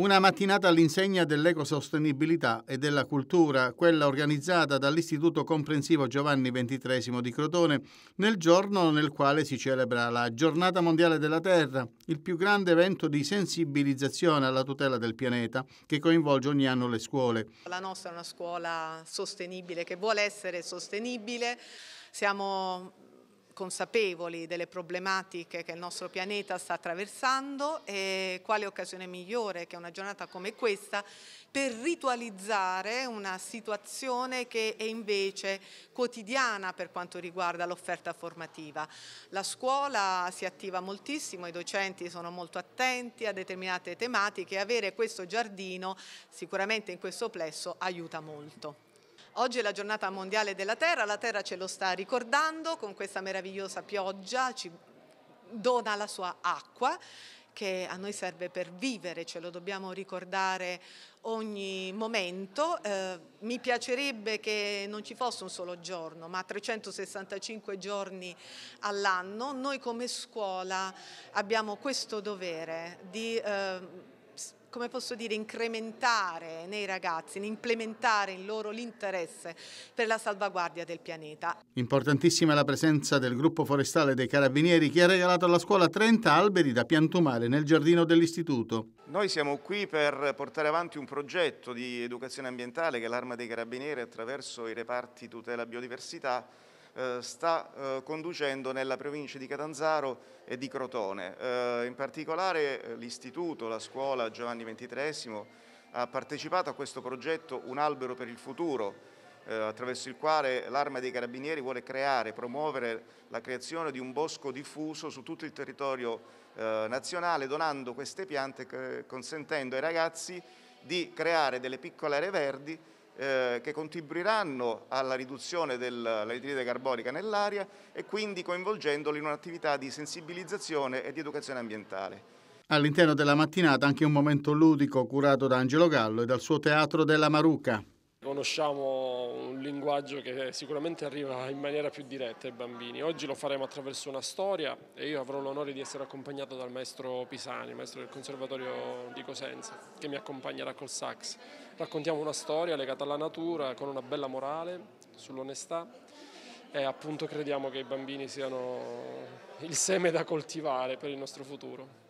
Una mattinata all'insegna dell'ecosostenibilità e della cultura, quella organizzata dall'Istituto Comprensivo Giovanni XXIII di Crotone, nel giorno nel quale si celebra la Giornata Mondiale della Terra, il più grande evento di sensibilizzazione alla tutela del pianeta che coinvolge ogni anno le scuole. La nostra è una scuola sostenibile che vuole essere sostenibile, siamo consapevoli delle problematiche che il nostro pianeta sta attraversando e quale occasione migliore che una giornata come questa per ritualizzare una situazione che è invece quotidiana per quanto riguarda l'offerta formativa. La scuola si attiva moltissimo, i docenti sono molto attenti a determinate tematiche e avere questo giardino sicuramente in questo plesso aiuta molto. Oggi è la giornata mondiale della terra, la terra ce lo sta ricordando con questa meravigliosa pioggia, ci dona la sua acqua che a noi serve per vivere, ce lo dobbiamo ricordare ogni momento. Eh, mi piacerebbe che non ci fosse un solo giorno, ma 365 giorni all'anno. Noi come scuola abbiamo questo dovere di... Eh, come posso dire, incrementare nei ragazzi, implementare in loro l'interesse per la salvaguardia del pianeta. Importantissima la presenza del gruppo forestale dei Carabinieri che ha regalato alla scuola 30 alberi da piantumare nel giardino dell'istituto. Noi siamo qui per portare avanti un progetto di educazione ambientale che l'Arma dei Carabinieri attraverso i reparti tutela biodiversità eh, sta eh, conducendo nella provincia di Catanzaro e di Crotone. Eh, in particolare l'istituto, la scuola Giovanni XXIII ha partecipato a questo progetto Un albero per il futuro, attraverso il quale l'Arma dei Carabinieri vuole creare, promuovere la creazione di un bosco diffuso su tutto il territorio nazionale, donando queste piante, consentendo ai ragazzi di creare delle piccole aree verdi eh, che contribuiranno alla riduzione dell'anidride carbonica nell'aria e quindi coinvolgendoli in un'attività di sensibilizzazione e di educazione ambientale. All'interno della mattinata anche un momento ludico curato da Angelo Gallo e dal suo teatro della Maruca. Conosciamo un linguaggio che sicuramente arriva in maniera più diretta ai bambini. Oggi lo faremo attraverso una storia e io avrò l'onore di essere accompagnato dal maestro Pisani, maestro del Conservatorio di Cosenza, che mi accompagnerà col sax. Raccontiamo una storia legata alla natura con una bella morale sull'onestà e appunto crediamo che i bambini siano il seme da coltivare per il nostro futuro.